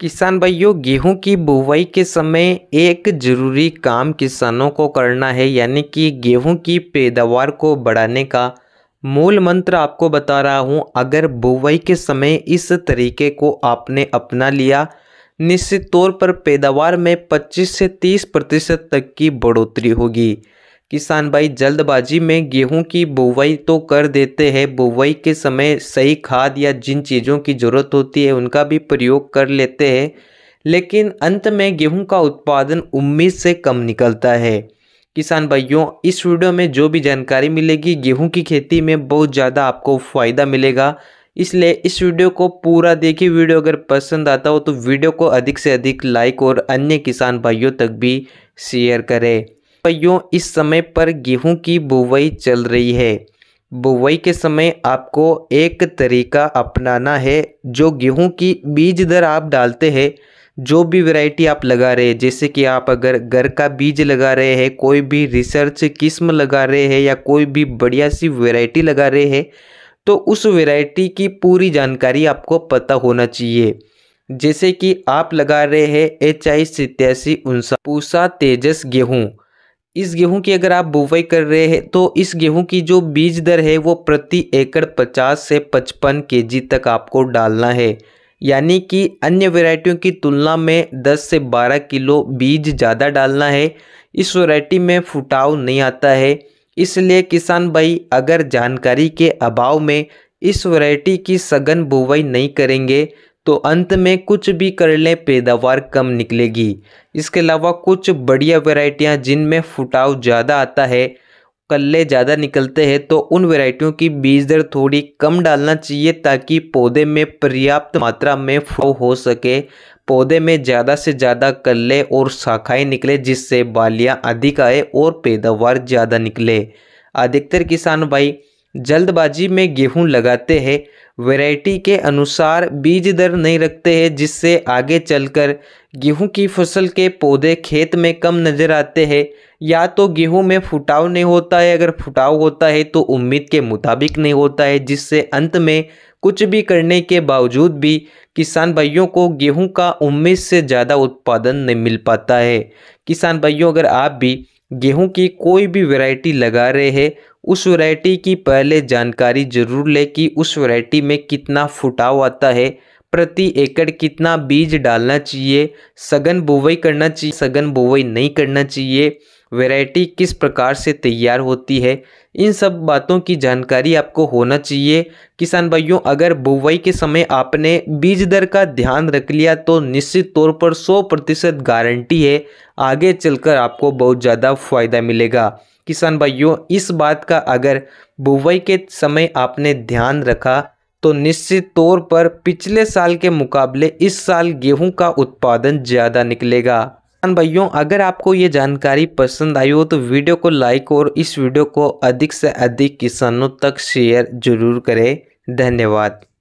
किसान भाइयों गेहूं की बुवाई के समय एक जरूरी काम किसानों को करना है यानी कि गेहूं की पैदावार को बढ़ाने का मूल मंत्र आपको बता रहा हूं अगर बुवाई के समय इस तरीके को आपने अपना लिया निश्चित तौर पर पैदावार में 25 से 30 प्रतिशत तक की बढ़ोतरी होगी किसान भाई जल्दबाजी में गेहूं की बुवाई तो कर देते हैं बुवाई के समय सही खाद या जिन चीज़ों की ज़रूरत होती है उनका भी प्रयोग कर लेते हैं लेकिन अंत में गेहूं का उत्पादन उम्मीद से कम निकलता है किसान भाइयों इस वीडियो में जो भी जानकारी मिलेगी गेहूं की खेती में बहुत ज़्यादा आपको फ़ायदा मिलेगा इसलिए इस वीडियो को पूरा देखिए वीडियो अगर पसंद आता हो तो वीडियो को अधिक से अधिक लाइक और अन्य किसान भाइयों तक भी शेयर करें भाइयों इस समय पर गेहूं की बुवाई चल रही है बुवाई के समय आपको एक तरीका अपनाना है जो गेहूं की बीज दर आप डालते हैं जो भी वैरायटी आप लगा रहे हैं जैसे कि आप अगर घर का बीज लगा रहे हैं कोई भी रिसर्च किस्म लगा रहे हैं या कोई भी बढ़िया सी वैरायटी लगा रहे हैं तो उस वैरायटी की पूरी जानकारी आपको पता होना चाहिए जैसे कि आप लगा रहे हैं एच आई सत्यासी उनसा पूसा तेजस गेहूँ इस गेहूं की अगर आप बुवाई कर रहे हैं तो इस गेहूं की जो बीज दर है वो प्रति एकड़ 50 से 55 केजी तक आपको डालना है यानी कि अन्य वैरायटियों की तुलना में 10 से 12 किलो बीज ज़्यादा डालना है इस वैरायटी में फुटाव नहीं आता है इसलिए किसान भाई अगर जानकारी के अभाव में इस वैरायटी की सघन बुवाई नहीं करेंगे तो अंत में कुछ भी कर लें पैदावार कम निकलेगी इसके अलावा कुछ बढ़िया वेराइटियाँ जिनमें फुटाव ज़्यादा आता है कल्ले ज़्यादा निकलते हैं तो उन वेराइटियों की बीज दर थोड़ी कम डालना चाहिए ताकि पौधे में पर्याप्त मात्रा में फुटाव हो सके पौधे में ज़्यादा से ज़्यादा कल्ले और शाखाएं निकले जिससे बालियाँ अधिक आए और पैदावार ज़्यादा निकले अधिकतर किसान भाई जल्दबाजी में गेहूं लगाते हैं वैरायटी के अनुसार बीज दर नहीं रखते हैं जिससे आगे चलकर गेहूं की फसल के पौधे खेत में कम नज़र आते हैं या तो गेहूं में फुटाव नहीं होता है अगर फुटाव होता है तो उम्मीद के मुताबिक नहीं होता है जिससे अंत में कुछ भी करने के बावजूद भी किसान भाइयों को गेहूं का उम्मीद से ज़्यादा उत्पादन नहीं मिल पाता है किसान भाइयों अगर आप भी गेहूं की कोई भी वैरायटी लगा रहे हैं उस वैरायटी की पहले जानकारी जरूर लें कि उस वैरायटी में कितना फुटाव आता है प्रति एकड़ कितना बीज डालना चाहिए सघन बुवाई करना चाहिए सघन बुवाई नहीं करना चाहिए वैरायटी किस प्रकार से तैयार होती है इन सब बातों की जानकारी आपको होना चाहिए किसान भाइयों अगर बुवाई के समय आपने बीज दर का ध्यान रख लिया तो निश्चित तौर पर 100 प्रतिशत गारंटी है आगे चलकर आपको बहुत ज़्यादा फ़ायदा मिलेगा किसान भाइयों इस बात का अगर बुवाई के समय आपने ध्यान रखा तो निश्चित तौर पर पिछले साल के मुकाबले इस साल गेहूं का उत्पादन ज़्यादा निकलेगा किसान भाइयों अगर आपको ये जानकारी पसंद आई हो तो वीडियो को लाइक और इस वीडियो को अधिक से अधिक किसानों तक शेयर जरूर करें धन्यवाद